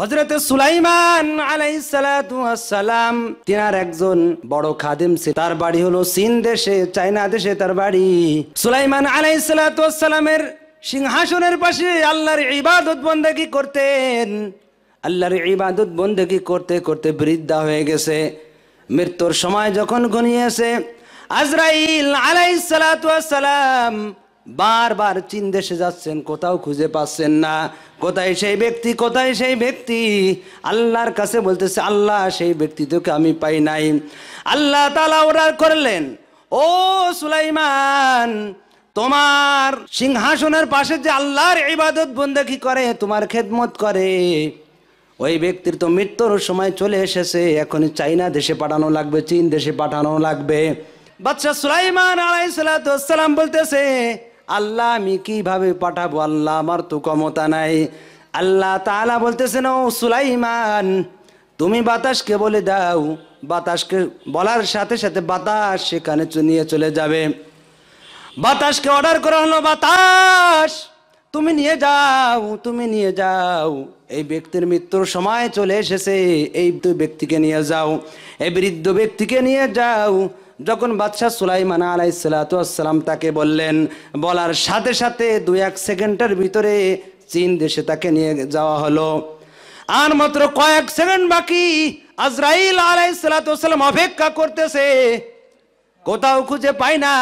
হজরত সুলাইমান আলাইসালাম তিনার একজন বড় খাদিম সে তার বাড়ি হলো চীন দেশে চায়না দেশে তার বাড়ি সুলাইমান আলাইসালামের সিংহাসনের পাশে আল্লাহর ইবাদত বন্দেকি করতেন আল্লাহর ইবাদত বন্দেকি করতে করতে বৃদ্ধা হয়ে গেছে মৃত্যুর সময় যখন ঘনিয়েছে আজরাইল আলাইসালাম বারবার চীন দেশে যাচ্ছেন কোথাও খুঁজে পাচ্ছেন না কোথায় সেই ব্যক্তি কোথায় সেই ব্যক্তি আল্লাহর কাছে বলতেছে আল্লাহ সেই ব্যক্তি তোকে আমি পাই নাই আল্লাহ তালা ওরা করলেন ও সুলাইমান তোমার সিংহাসনের পাশে যে আল্লাহর ইবাদত বন্দেকি করে তোমার খেদমত করে ওই ব্যক্তির তো মৃত্যুর সময় চলে এসেছে এখন চাইনা দেশে পাঠানো লাগবে চীন দেশে পাঠানো লাগবে বাচ্চা সুলাইমান আলাইসালাম বলতেছে আল্লাহ আমি কিভাবে পাঠাবো আল্লাহ আমার তো ক্ষমতা নাই আল্লাহ তালা বলতেছেন ও সুলাইমান তুমি বাতাসকে বলে দাও বাতাসকে বলার সাথে সাথে বাতাস সেখানে নিয়ে চলে যাবে বাতাসকে অর্ডার করা হলো বাতাস তুমি নিয়ে যাও তুমি নিয়ে যাও এই ব্যক্তির মৃত্যুর সময় চলে এসেছে এই ব্যক্তিকে নিয়ে যাও এই বৃদ্ধ ব্যক্তিকে নিয়ে যাও যখন বাদশাহ সুলাইমান আলাই সালাতাম তাকে বললেন বলার সাথে সাথে দু এক সেকেন্ডের ভিতরে চীন দেশে তাকে নিয়ে যাওয়া হলো আর মাত্র কয়েক সেকেন্ড বাকি আজরাইল আলাই সালাতাম অপেক্ষা করতেছে কোথাও খুঁজে পাই না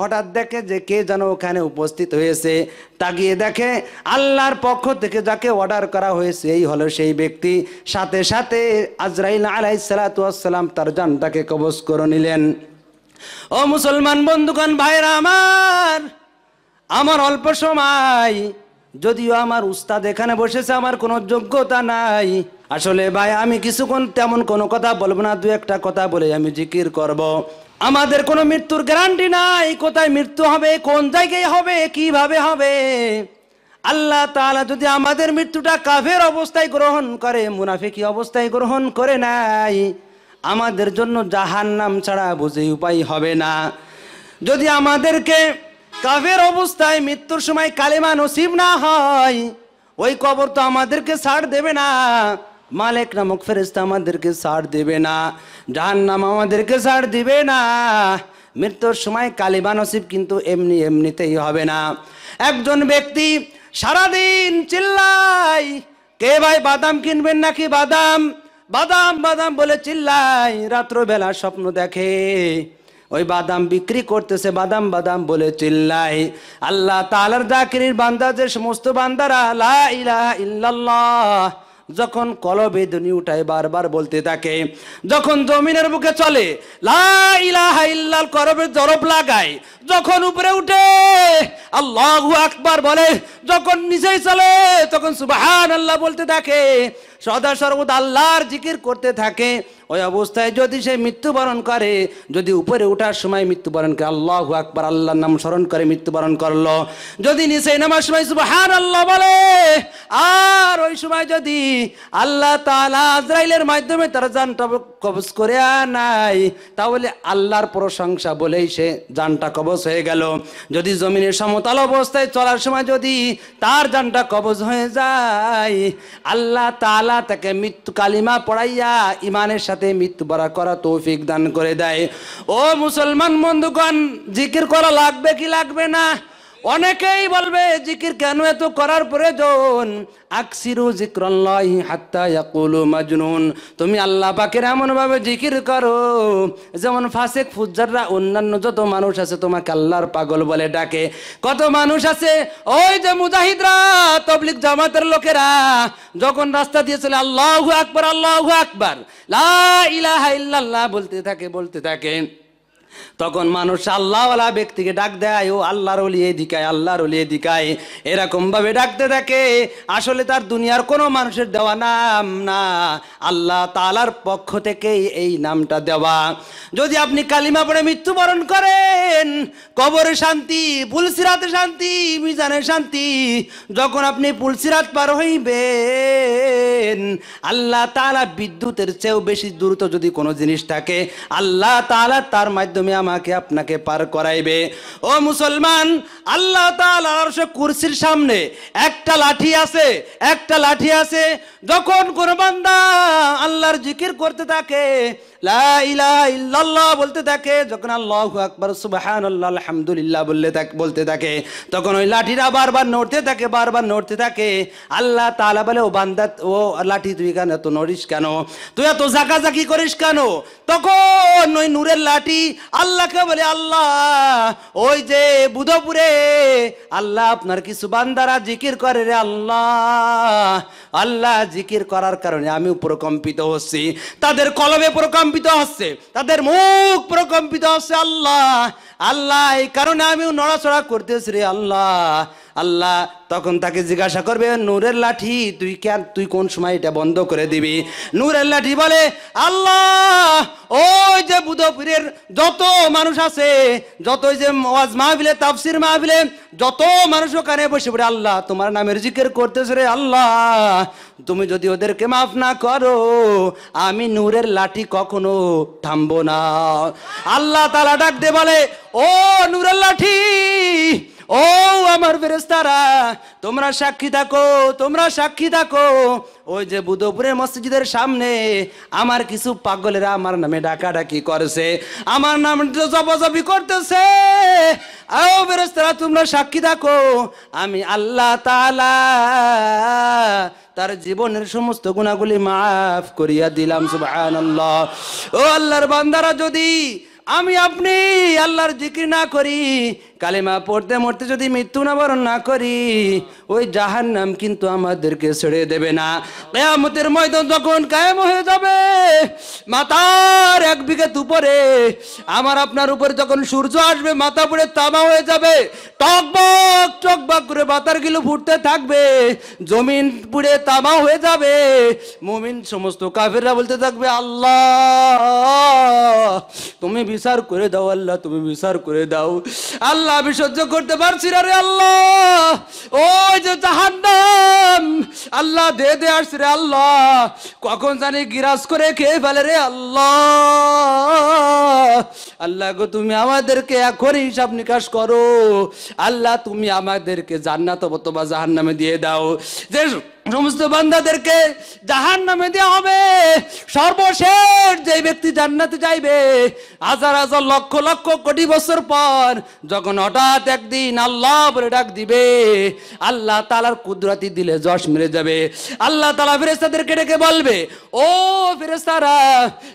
হঠাৎ দেখে যে কে যেন ওখানে উপস্থিত হয়েছে তাকিয়ে দেখে আল্লাহর পক্ষ থেকে যাকে অর্ডার করা হয়েছে এই হলো সেই ব্যক্তি সাথে সাথে আজরাইল আলাইসালাতাম তার জানটাকে কবজ করে নিলেন ও মুসলমান বন্ধুগণ ভাইরা আমার আমার অল্প সময় যদিও আমার উস্তাদ এখানে বসেছে আমার কোনো যোগ্যতা নাই আসলে ভাই আমি কিছুক্ষণ তেমন কোনো কথা বলবো না দু একটা কথা বলে আমি জিকির করব। আমাদের কোনো মৃত্যুর গ্যারান্টি নাই কোথায় মৃত্যু হবে কোন জায়গায় হবে কিভাবে হবে আল্লাহ তালা যদি আমাদের মৃত্যুটা কাফের অবস্থায় গ্রহণ করে মুনাফিকি অবস্থায় গ্রহণ করে নাই আমাদের জন্য জাহান নাম ছাড়া বুঝে উপায় হবে না যদি আমাদেরকে কাফের অবস্থায় মৃত্যুর সময় কালেমা নসিব না হয় ওই কবর তো আমাদেরকে ছাড় দেবে না মালেক নামক ফেরেস্তা আমাদেরকে ছাড় দেবে না জাহান নাম আমাদেরকে ছাড় দিবে না মৃত্যুর সময় কালিমা নসিব কিন্তু এমনি এমনিতেই হবে না একজন ব্যক্তি সারাদিন চিল্লাই কে ভাই বাদাম কিনবেন নাকি বাদাম বাদাম বাদাম বলে চিল্লায় রাত্রবেলা স্বপ্ন দেখে ওই বাদাম বিক্রি করতেছে বাদাম বাদাম বলে চিল্লাই আল্লাহ তালার জাকিরির বান্দা যে সমস্ত বান্দারা লা যখন কলবে দুনি উঠায় বারবার বলতে থাকে যখন জমিনের বুকে চলে লা লাগায় যখন উপরে উঠে আল্লাহ আকবার বলে যখন নিজেই চলে তখন সুবাহ আল্লাহ বলতে থাকে সদা সর্বদা আল্লাহর জিকির করতে থাকে ওই অবস্থায় যদি সে মৃত্যুবরণ করে যদি উপরে ওঠার সময় মৃত্যুবরণকে আল্লাহ আকবর আল্লাহর নাম স্মরণ করে মৃত্যুবরণ করলো যদি নিচে নামার সময় হার আল্লাহ বলে আর ওই সময় যদি আল্লাহ তালা আজরাইলের মাধ্যমে তারা জানটা কবজ করে নাই তাহলে আল্লাহর প্রশংসা বলেই সে জানটা কবজ হয়ে গেল যদি জমিনের সমতল অবস্থায় চলার সময় যদি তার জানটা কবজ হয়ে যায় আল্লাহ তালা তালা তাকে মৃত্যু কালিমা পড়াইয়া ইমানের সাথে মৃত্যু বরা করা তৌফিক দান করে দেয় ও মুসলমান বন্ধুগণ জিকির করা লাগবে কি লাগবে না অনেকেই বলবে জিকির কেন এত করার প্রয়োজন আকসিরু জিক্রল্লাহি হাত্তা ইয়াকুলু মাজনুন তুমি আল্লাহ পাকের এমনভাবে জিকির করো যেমন ফাসেক ফুজ্জাররা অন্যান্য যত মানুষ আছে তোমাকে আল্লাহর পাগল বলে ডাকে কত মানুষ আছে ওই যে মুজাহিদরা তবলিক জামাতের লোকেরা যখন রাস্তা দিয়ে চলে আল্লাহু আকবার আল্লাহু আকবার লা ইলাহা ইল্লাল্লাহ বলতে থাকে বলতে থাকে তখন মানুষ আল্লাহওয়ালা ব্যক্তিকে ডাক দেয় ও আল্লাহর অলি এদিকায় আল্লাহর অলি এদিকায় এরকমভাবে ডাকতে থাকে আসলে তার দুনিয়ার কোনো মানুষের দেওয়া নাম না আল্লাহ তালার পক্ষ থেকে এই নামটা দেওয়া যদি আপনি কালিমা পড়ে মৃত্যুবরণ করেন কবরে শান্তি পুলসিরাতে শান্তি মিজানে শান্তি যখন আপনি পুলসিরাত পার হইবেন আল্লাহ তালা বিদ্যুতের চেয়েও বেশি দ্রুত যদি কোনো জিনিস থাকে আল্লাহ তালা তার মাধ্যমে তুমি আমাকে আপনাকে পার করাইবে ও মুসলমান আল্লাহ তালার্শ কুরসির সামনে একটা লাঠি আছে একটা লাঠি আছে যখন কোনো বান্দা আল্লাহর জিকির করতে থাকে বলতে থাকে যখন আল্লাহ আকবর সুবাহান আলহামদুলিল্লাহ বললে বলতে থাকে তখন ওই লাঠিরা বারবার নড়তে থাকে বারবার নড়তে থাকে আল্লাহ তালা বলে ও বান্দা ও লাঠি তুই কেন এত নড়িস কেন তুই এত জাকাজাকি করিস কেন তখন ওই নূরের লাঠি আল্লাহকে বলে আল্লাহ ওই যে বুধপুরে আল্লাহ আপনার কিছু বান্দারা জিকির করে রে আল্লাহ আল্লাহ জিকির করার কারণে আমি প্রকম্পিত হচ্ছি তাদের কলমে প্রকম্পিত হচ্ছে তাদের মুখ প্রকম্পিত হচ্ছে আল্লাহ আল্লাহ এই কারণে আমিও নড়াচড়া করতেছি রে আল্লাহ আল্লাহ তখন তাকে জিজ্ঞাসা করবে নূরের লাঠি তুই কেন তুই কোন সময় এটা বন্ধ করে দিবি নূরের লাঠি বলে আল্লাহ ওই যে বুধপুরের যত মানুষ আছে যত যে ওয়াজ মাহবিলে তাফসির মাহবিলে যত মানুষ ওখানে বসে পড়ে আল্লাহ তোমার নামের জিকের করতেছে রে আল্লাহ তুমি যদি ওদেরকে মাফ না করো আমি নূরের লাঠি কখনো থামবো না আল্লাহ তালা ডাক দে বলে ও নূরের লাঠি ও আমার ফেরেস্তারা তোমরা সাক্ষী থাকো তোমরা সাক্ষী থাকো ওই যে বুধপুরের মসজিদের সামনে আমার কিছু পাগলেরা আমার নামে ডাকাডাকি করেছে আমার নাম জপাজপি করতেছে ও ফেরেস্তারা তোমরা সাক্ষী থাকো আমি আল্লাহ তালা তার জীবনের সমস্ত গুণাগুলি মাফ করিয়া দিলাম সুবাহ ও আল্লাহর বান্দারা যদি আমি আপনি আল্লাহর জিকির না করি কালিমা পড়তে মরতে যদি মৃত্যু নাবরণ না করি ওই জাহার নাম কিন্তু আমাদেরকে ছেড়ে দেবে না কেয়ামতের ময়দান যখন কায়েম হয়ে যাবে মাথার এক বিঘে উপরে আমার আপনার উপরে যখন সূর্য আসবে মাথা পড়ে তামা হয়ে যাবে টকবক টকবক করে বাতার গিলো ফুটতে থাকবে জমিন পুড়ে তামা হয়ে যাবে মুমিন সমস্ত কাফেররা বলতে থাকবে আল্লাহ তুমি বিচার করে দাও আল্লাহ তুমি বিচার করে দাও আল্লাহ আল্লাহ আমি সহ্য করতে পারছি না রে আল্লাহ ওই যে জাহান্নাম আল্লাহ দে দে আসছি রে আল্লাহ কখন জানি গিরাস করে খেয়ে ফেলে রে আল্লাহ আল্লাহ গো তুমি আমাদেরকে এখনই হিসাব নিকাশ করো আল্লাহ তুমি আমাদেরকে জান্নাত অবতবা জাহান্নামে দিয়ে দাও যে সমস্ত বান্দাদেরকে জাহান নামে দেওয়া হবে সর্বশেষ যে ব্যক্তি জান্নাতে যাইবে হাজার হাজার লক্ষ লক্ষ কোটি বছর পর যখন হঠাৎ একদিন আল্লাহ বলে ডাক দিবে আল্লাহ তালার কুদরতি দিলে যশ মেরে যাবে আল্লাহ তালা ফেরেস্তাদেরকে ডেকে বলবে ও ফেরেস্তারা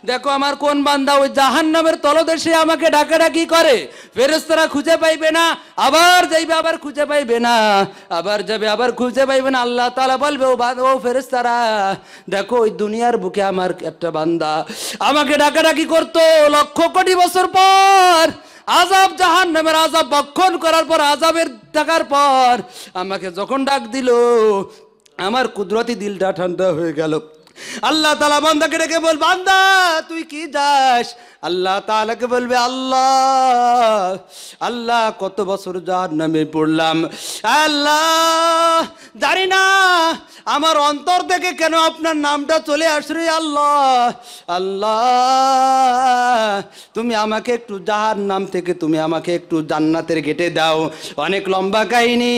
দেখো আমার কোন বান্দা ওই জাহান নামের তলদেশে আমাকে ডাকি করে ফেরেস্তারা খুঁজে পাইবে না আবার যাইবে আবার খুঁজে পাইবে না আবার যাবে আবার খুঁজে পাইবে না আল্লাহ তালা বলবে আসবে ও বান্ধব ও ফেরেস্তারা দেখো ওই দুনিয়ার বুকে আমার একটা বান্দা আমাকে ডাকাডাকি করতো লক্ষ কোটি বছর পর আজাব জাহান নামের আজাব বক্ষণ করার পর আজাবের টাকার পর আমাকে যখন ডাক দিল আমার কুদরতি দিলটা ঠান্ডা হয়ে গেল আল্লাহ তালা বান্দাকে ডেকে বল বান্দা তুই কি যাস আল্লাহ তালাকে বলবে আল্লাহ আল্লাহ কত বছর যার নামে পড়লাম আল্লাহ জানি না আমার অন্তর থেকে কেন আপনার নামটা চলে আসরে আল্লাহ আল্লাহ তুমি আমাকে একটু যার নাম থেকে তুমি আমাকে একটু জান্নাতের গেটে দাও অনেক লম্বা কাহিনী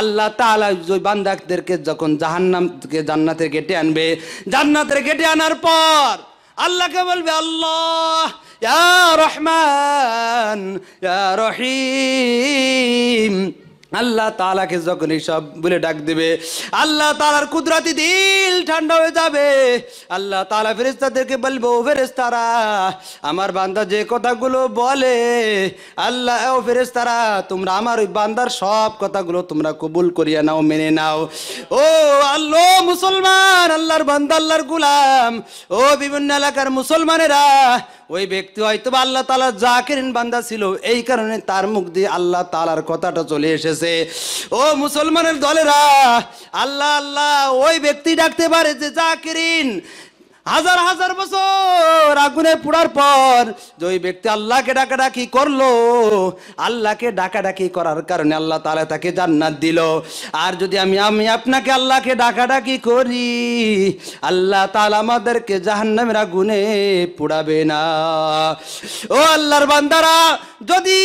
আল্লাহ তালা বান্দাকদেরকে যখন জাহার নাম থেকে জান্নাতের গেটে আনবে জান্নাতের গেটে আনার পর আল্লাহকে বলবে আল্লাহ ইয়া রহমান ইয়া রহিম আল্লাহ তালাকে যখন সব বলে ডাক দেবে আল্লাহ তালার কুদরাতি দিল ঠান্ডা হয়ে যাবে আল্লাহ তালা ফেরেস্তাদেরকে বলবো ও ফেরেস্তারা আমার বান্দা যে কথাগুলো বলে আল্লাহ ও ফেরেস্তারা তোমরা আমার ওই বান্দার সব কথাগুলো তোমরা কবুল করিয়া নাও মেনে নাও ও আল্লাহ মুসলমান আল্লাহর বান্দা আল্লাহর গুলাম ও বিভিন্ন এলাকার মুসলমানেরা ওই ব্যক্তি হয়তো আল্লাহ তালা জাকিরিন বান্দা ছিল এই কারণে তার মুখ দিয়ে আল্লাহ তালার কথাটা চলে এসেছে করতেছে ও মুসলমানের দলেরা আল্লাহ আল্লাহ ওই ব্যক্তি ডাকতে পারে যে জাকিরিন হাজার হাজার বছর আগুনে পোড়ার পর যে ওই ব্যক্তি আল্লাহকে ডাকাডাকি করলো আল্লাহকে ডাকাডাকি করার কারণে আল্লাহ তালা তাকে জান্নাত দিল আর যদি আমি আমি আপনাকে আল্লাহকে ডাকাডাকি করি আল্লাহ তালা আমাদেরকে জাহান্নামের আগুনে পোড়াবে না ও আল্লাহর বান্দারা যদি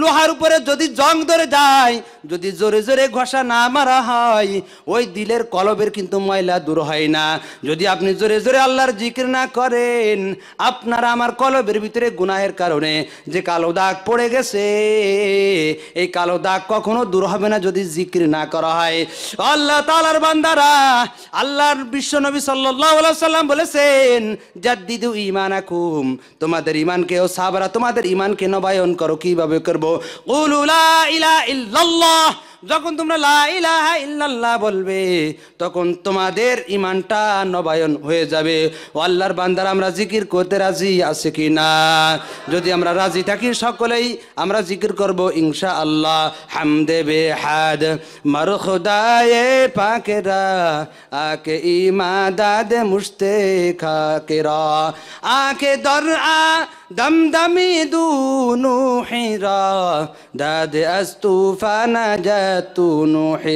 লোহার উপরে যদি জং ধরে যায় যদি জোরে জোরে ঘষা না মারা হয় ওই দিলের কলবের কিন্তু ময়লা দূর হয় না যদি আপনি জোরে জোরে ভিতরে আল্লাহর জিকির না করেন আপনারা আমার কলবের ভিতরে গুনাহের কারণে যে কালো দাগ পড়ে গেছে এই কালো দাগ কখনো দূর হবে না যদি জিকির না করা হয় আল্লাহ তালার বান্দারা আল্লাহর বিশ্ব নবী সাল্লাম বলেছেন জাদ্দিদু ইমান আকুম তোমাদের ইমানকে ও সাবরা তোমাদের ইমানকে নবায়ন করো কিভাবে করবো যখন তোমরা লাইলাহা ইল্লাল্লাহ বলবে তখন তোমাদের ইমানটা নবায়ন হয়ে যাবে ও আল্লাহর বান্দার আমরা জিকির করতে রাজি আছে কি না যদি আমরা রাজি থাকি সকলেই আমরা জিকির করবো ইংসা আল্লাহ হামদে বে হাদ মারু খোদায়ে পাকেরা আকে ইমা মুস্তে মুশতে খাকেরা আকে দর আ دو دون را داد أستوفى نجات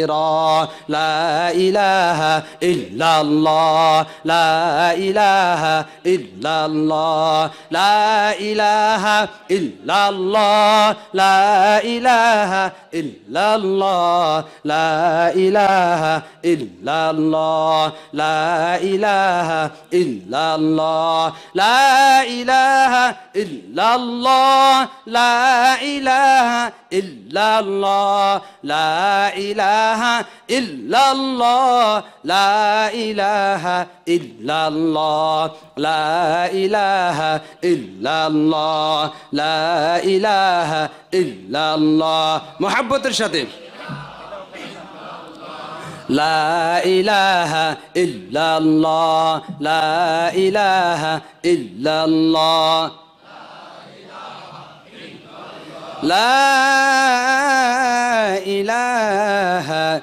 را لا إله إلا الله لا إله إلا الله لا إله إلا الله لا إله إلا الله لا إله إلا الله لا إله إلا الله لا إله إلا الله لا إله إلا الله لا إله إلا الله لا إله إلا الله لا إله إلا الله لا إله إلا الله محبة الشتيم لا إله إلا الله لا إله إلا الله لا إله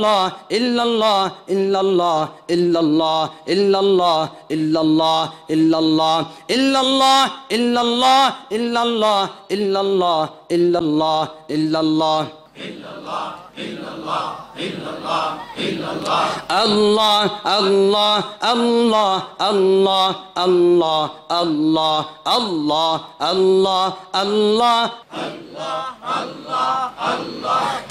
الله إلا الله إلا الله إلا الله إلا الله إلا الله إلا الله إلا الله إلا الله إلا الله إلا الله إلا الله إلا الله إلا الله إلا الله إلا الله الله الله الله الله الله الله الله الله الله الله الله الله الله الله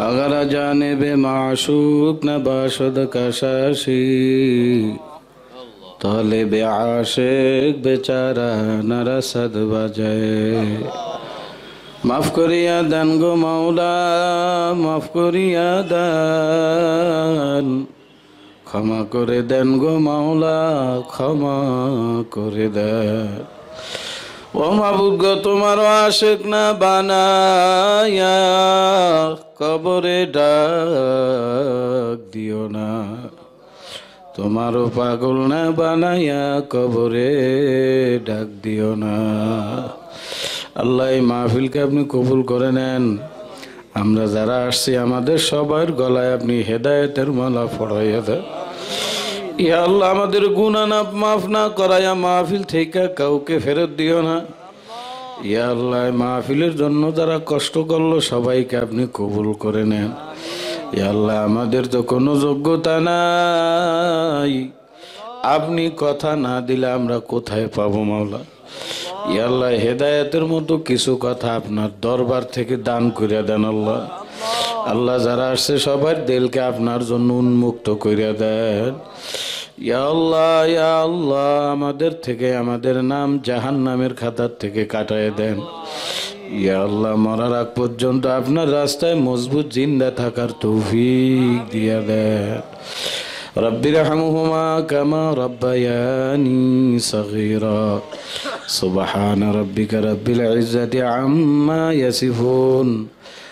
أغر جانب معشوق نباشد کشاشی طالب عاشق بیچارہ نرسد بجائے মাফ করিয়া দান গো মাওলা মাফ করিয়া দান ক্ষমা করে দেন গো মাওলা ক্ষমা করে দেন ও তোমার আশেক না বানায়া কবরে ডাক দিও না তোমারও পাগল না বানায়া কবরে ডাক দিও না আল্লাহ এই মাহফিলকে আপনি কবুল করে নেন আমরা যারা আসছি আমাদের সবার গলায় আপনি হেদায়তের মালা ফড়াইয়া দেন ইয়া আল্লাহ আমাদের গুনা না মাফ না করাইয়া মাহফিল থেকে কাউকে ফেরত দিও না ইয়া আল্লাহ মাহফিলের জন্য যারা কষ্ট করলো সবাইকে আপনি কবুল করে নেন ইয়া আল্লাহ আমাদের তো কোনো যোগ্যতা নাই আপনি কথা না দিলে আমরা কোথায় পাবো মাওলা ইয়া আল্লাহ হেদায়েতের মতো কিছু কথা আপনার দরবার থেকে দান করিয়া দেন আল্লাহ আল্লাহ যারা আসছে সবার দিলকে আপনার জন্য উন্মুক্ত করিয়া দেন আল্লাহ আল্লাহ আমাদের থেকে আমাদের নাম জাহান নামের খাতার থেকে কাটায় দেন ইয়াল্লাহ মরার আগ পর্যন্ত আপনার রাস্তায় মজবুত জিন্দা থাকার তৌফিক দিয়া দেন رب ارحمهما كما ربياني صغيرا سبحان ربك رب العزة عما يصفون